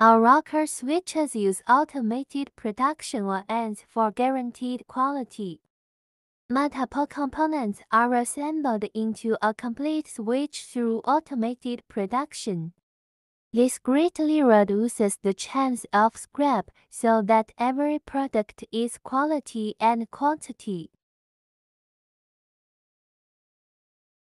Our rocker switches use automated production lines for guaranteed quality. Multiple components are assembled into a complete switch through automated production. This greatly reduces the chance of scrap so that every product is quality and quantity.